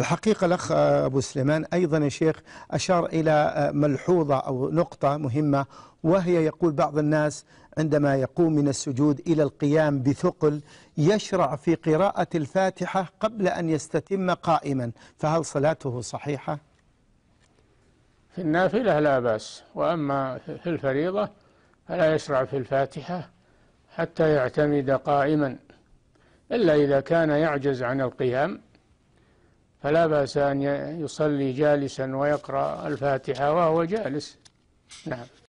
الحقيقة الأخ آه، أبو سليمان أيضا يا شيخ أشار إلى آه، ملحوظة أو نقطة مهمة وهي يقول بعض الناس عندما يقوم من السجود إلى القيام بثقل يشرع في قراءة الفاتحة قبل أن يستتم قائما فهل صلاته صحيحة؟ في النافلة لا بأس وأما في الفريضة فلا يشرع في الفاتحة حتى يعتمد قائما إلا إذا كان يعجز عن القيام فلا بأس أن يصلي جالسا ويقرأ الفاتحة وهو جالس نعم